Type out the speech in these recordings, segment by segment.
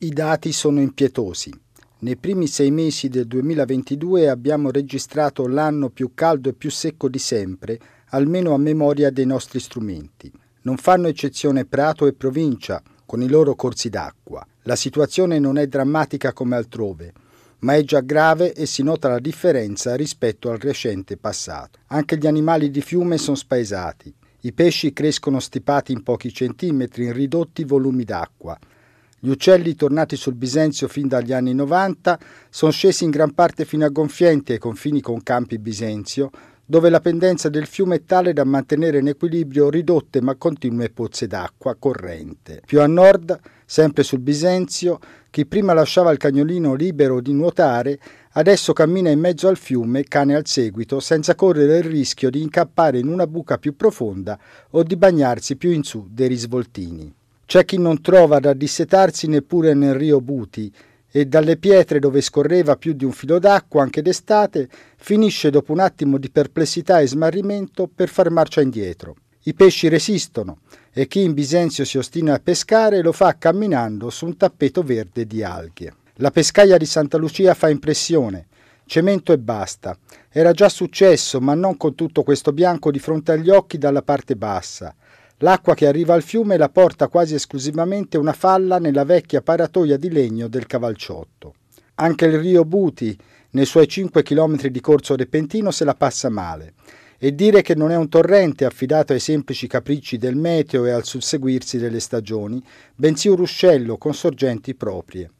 I dati sono impietosi. Nei primi sei mesi del 2022 abbiamo registrato l'anno più caldo e più secco di sempre, almeno a memoria dei nostri strumenti. Non fanno eccezione Prato e provincia, con i loro corsi d'acqua. La situazione non è drammatica come altrove, ma è già grave e si nota la differenza rispetto al recente passato. Anche gli animali di fiume sono spaesati. I pesci crescono stipati in pochi centimetri in ridotti volumi d'acqua, gli uccelli, tornati sul Bisenzio fin dagli anni 90, sono scesi in gran parte fino a Gonfienti ai confini con Campi Bisenzio, dove la pendenza del fiume è tale da mantenere in equilibrio ridotte ma continue pozze d'acqua corrente. Più a nord, sempre sul Bisenzio, chi prima lasciava il cagnolino libero di nuotare, adesso cammina in mezzo al fiume, cane al seguito, senza correre il rischio di incappare in una buca più profonda o di bagnarsi più in su dei risvoltini. C'è chi non trova da dissetarsi neppure nel rio Buti e dalle pietre dove scorreva più di un filo d'acqua anche d'estate finisce dopo un attimo di perplessità e smarrimento per far marcia indietro. I pesci resistono e chi in Bisenzio si ostina a pescare lo fa camminando su un tappeto verde di alghe. La pescaia di Santa Lucia fa impressione. Cemento e basta. Era già successo, ma non con tutto questo bianco di fronte agli occhi dalla parte bassa. L'acqua che arriva al fiume la porta quasi esclusivamente una falla nella vecchia paratoia di legno del cavalciotto. Anche il rio Buti, nei suoi 5 km di corso repentino, se la passa male. E dire che non è un torrente affidato ai semplici capricci del meteo e al susseguirsi delle stagioni, bensì un ruscello con sorgenti proprie.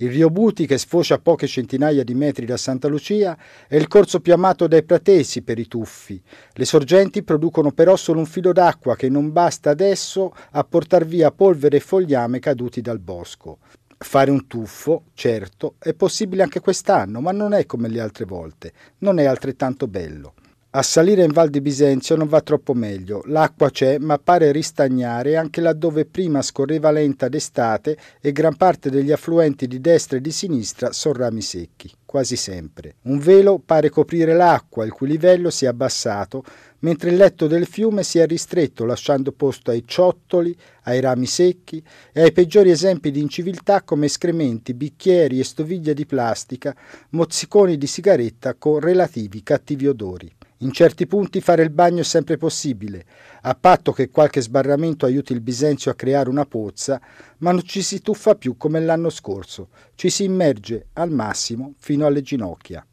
Il Rio Buti, che sfocia a poche centinaia di metri da Santa Lucia, è il corso più amato dai pratesi per i tuffi. Le sorgenti producono però solo un filo d'acqua che non basta adesso a portare via polvere e fogliame caduti dal bosco. Fare un tuffo, certo, è possibile anche quest'anno, ma non è come le altre volte, non è altrettanto bello. A salire in Val di Bisenzio non va troppo meglio, l'acqua c'è ma pare ristagnare anche laddove prima scorreva lenta d'estate e gran parte degli affluenti di destra e di sinistra sono rami secchi, quasi sempre. Un velo pare coprire l'acqua il cui livello si è abbassato, mentre il letto del fiume si è ristretto lasciando posto ai ciottoli, ai rami secchi e ai peggiori esempi di inciviltà come escrementi, bicchieri e stoviglie di plastica, mozziconi di sigaretta con relativi cattivi odori. In certi punti fare il bagno è sempre possibile, a patto che qualche sbarramento aiuti il Bisenzio a creare una pozza, ma non ci si tuffa più come l'anno scorso, ci si immerge al massimo fino alle ginocchia.